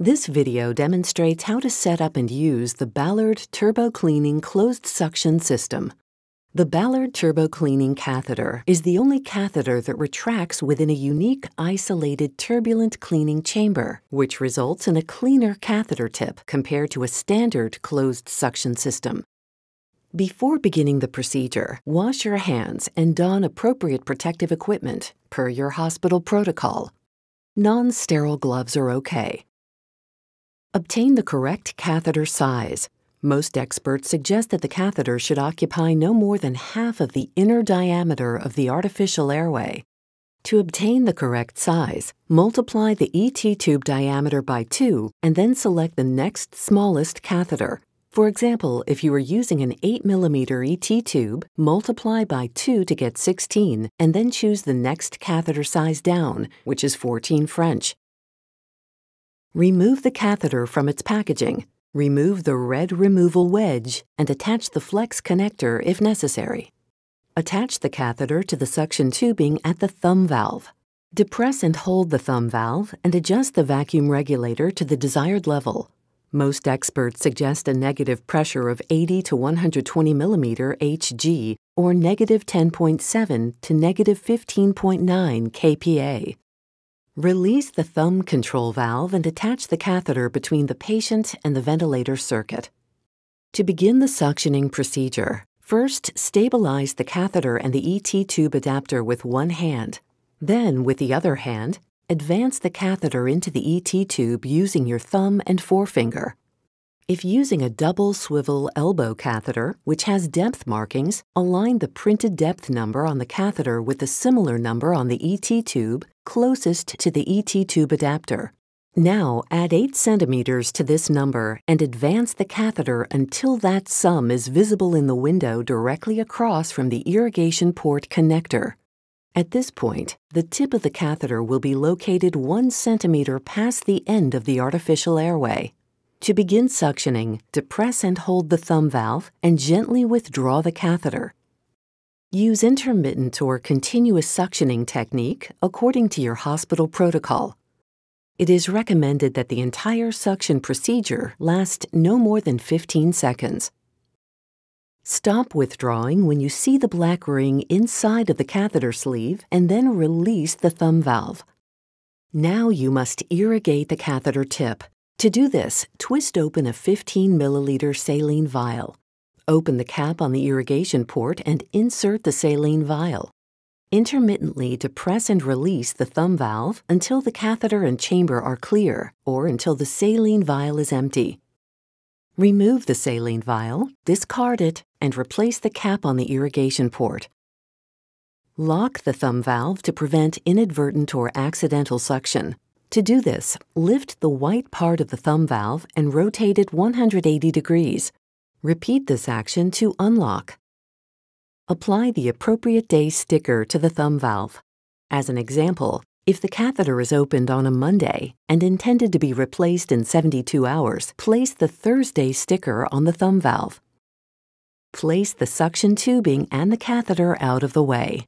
This video demonstrates how to set up and use the Ballard Turbo Cleaning Closed Suction System. The Ballard Turbo Cleaning Catheter is the only catheter that retracts within a unique isolated turbulent cleaning chamber, which results in a cleaner catheter tip compared to a standard closed suction system. Before beginning the procedure, wash your hands and don appropriate protective equipment per your hospital protocol. Non-sterile gloves are okay, Obtain the correct catheter size. Most experts suggest that the catheter should occupy no more than half of the inner diameter of the artificial airway. To obtain the correct size, multiply the ET tube diameter by 2 and then select the next smallest catheter. For example, if you are using an 8 mm ET tube, multiply by 2 to get 16 and then choose the next catheter size down, which is 14 French. Remove the catheter from its packaging, remove the red removal wedge, and attach the flex connector if necessary. Attach the catheter to the suction tubing at the thumb valve. Depress and hold the thumb valve and adjust the vacuum regulator to the desired level. Most experts suggest a negative pressure of 80 to 120 mm Hg or negative 10.7 to negative 15.9 kPa. Release the thumb control valve and attach the catheter between the patient and the ventilator circuit. To begin the suctioning procedure, first stabilize the catheter and the ET tube adapter with one hand. Then, with the other hand, advance the catheter into the ET tube using your thumb and forefinger. If using a double swivel elbow catheter, which has depth markings, align the printed depth number on the catheter with the similar number on the ET tube closest to the ET tube adapter. Now add 8 centimeters to this number and advance the catheter until that sum is visible in the window directly across from the irrigation port connector. At this point, the tip of the catheter will be located 1 centimeter past the end of the artificial airway. To begin suctioning, depress and hold the thumb valve and gently withdraw the catheter. Use intermittent or continuous suctioning technique according to your hospital protocol. It is recommended that the entire suction procedure last no more than 15 seconds. Stop withdrawing when you see the black ring inside of the catheter sleeve and then release the thumb valve. Now you must irrigate the catheter tip, to do this, twist open a 15 milliliter saline vial. Open the cap on the irrigation port and insert the saline vial. Intermittently depress and release the thumb valve until the catheter and chamber are clear or until the saline vial is empty. Remove the saline vial, discard it, and replace the cap on the irrigation port. Lock the thumb valve to prevent inadvertent or accidental suction. To do this, lift the white part of the thumb valve and rotate it 180 degrees. Repeat this action to unlock. Apply the appropriate day sticker to the thumb valve. As an example, if the catheter is opened on a Monday and intended to be replaced in 72 hours, place the Thursday sticker on the thumb valve. Place the suction tubing and the catheter out of the way.